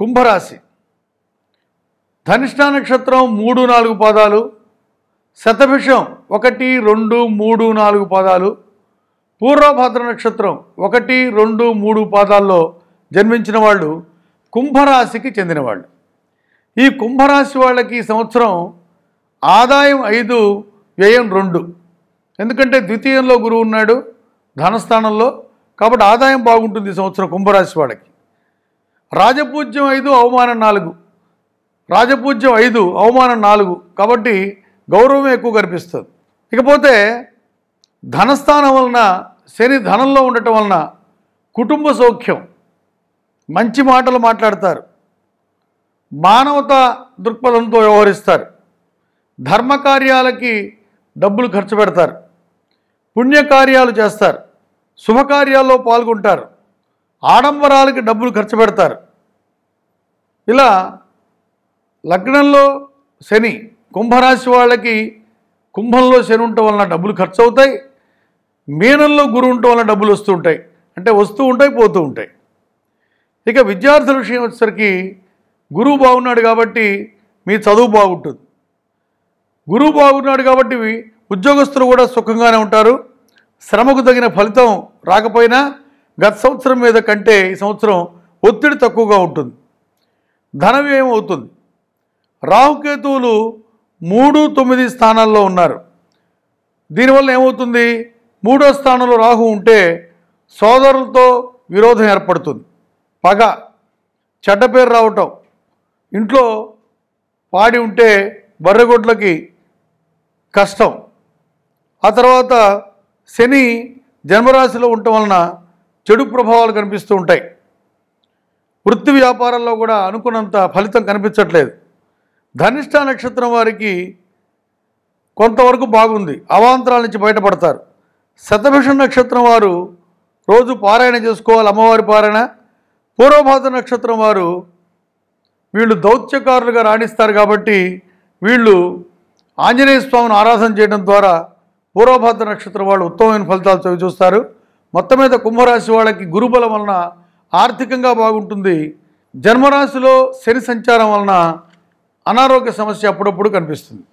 కుంభరాశి ధనిష్ట నక్షత్రం మూడు నాలుగు పాదాలు శతభిషం ఒకటి రెండు మూడు నాలుగు పాదాలు పూర్వభద్ర నక్షత్రం ఒకటి రెండు మూడు పాదాల్లో జన్మించిన వాళ్ళు కుంభరాశికి చెందినవాళ్ళు ఈ కుంభరాశి వాళ్ళకి ఈ సంవత్సరం ఆదాయం ఐదు వ్యయం రెండు ఎందుకంటే ద్వితీయంలో గురువు ఉన్నాడు ధనస్థానంలో కాబట్టి ఆదాయం బాగుంటుంది ఈ సంవత్సరం కుంభరాశి వాళ్ళకి రాజపూజ్యం ఐదు అవమానం నాలుగు రాజపూజ్యం ఐదు అవమానం నాలుగు కాబట్టి గౌరవం ఎక్కువ కనిపిస్తుంది ఇకపోతే ధనస్థానం వలన శని ధనంలో ఉండటం వలన కుటుంబ సౌఖ్యం మంచి మాటలు మాట్లాడతారు మానవత దృక్పథంతో వ్యవహరిస్తారు ధర్మకార్యాలకి డబ్బులు ఖర్చు పెడతారు పుణ్యకార్యాలు చేస్తారు శుభకార్యాల్లో పాల్గొంటారు ఆడంబరాలకి డబ్బులు ఖర్చు పెడతారు ఇలా లగ్నంలో శని కుంభరాశి వాళ్ళకి కుంభంలో శని ఉండటం వలన డబ్బులు ఖర్చు అవుతాయి మీనంలో గురు ఉండటం వలన డబ్బులు వస్తూ ఉంటాయి అంటే వస్తూ ఉంటాయి పోతూ ఉంటాయి ఇక విద్యార్థుల విషయం వచ్చేసరికి గురువు బాగున్నాడు కాబట్టి మీ చదువు బాగుంటుంది గురువు బాగున్నాడు కాబట్టి ఉద్యోగస్తులు కూడా సుఖంగానే ఉంటారు శ్రమకు తగిన ఫలితం రాకపోయినా గత సంవత్సరం మీద కంటే ఈ సంవత్సరం ఒత్తిడి తక్కువగా ఉంటుంది ధన వ్యయం అవుతుంది రాహుకేతువులు మూడు తొమ్మిది స్థానాల్లో ఉన్నారు దీనివల్ల ఏమవుతుంది మూడో స్థానంలో రాహు ఉంటే సోదరులతో విరోధం ఏర్పడుతుంది పగ చెడ్డ పేరు రావటం ఇంట్లో పాడి ఉంటే బర్రెగొడ్లకి కష్టం ఆ తర్వాత శని జన్మరాశిలో ఉండటం వలన చెడు ప్రభావాలు కనిపిస్తూ ఉంటాయి వృత్తి వ్యాపారంలో కూడా అనుకున్నంత ఫలితం కనిపించట్లేదు ధనిష్ట నక్షత్రం వారికి కొంతవరకు బాగుంది అవాంతరాల నుంచి బయటపడతారు శతభిషణ నక్షత్రం వారు రోజు పారాయణ చేసుకోవాలి అమ్మవారి పారాయణ పూర్వభాద నక్షత్రం వారు వీళ్ళు దౌత్యకారులుగా రాణిస్తారు కాబట్టి వీళ్ళు ఆంజనేయ స్వామిని ఆరాధన చేయడం ద్వారా పూర్వభద్ర నక్షత్రం వాళ్ళు ఉత్తమమైన ఫలితాలు చవి చూస్తారు మొత్తం మీద కుంభరాశి వాళ్ళకి గురుబలం వలన ఆర్థికంగా బాగుంటుంది జన్మరాశిలో శని సంచారం వలన అనారోగ్య సమస్య అప్పుడప్పుడు కనిపిస్తుంది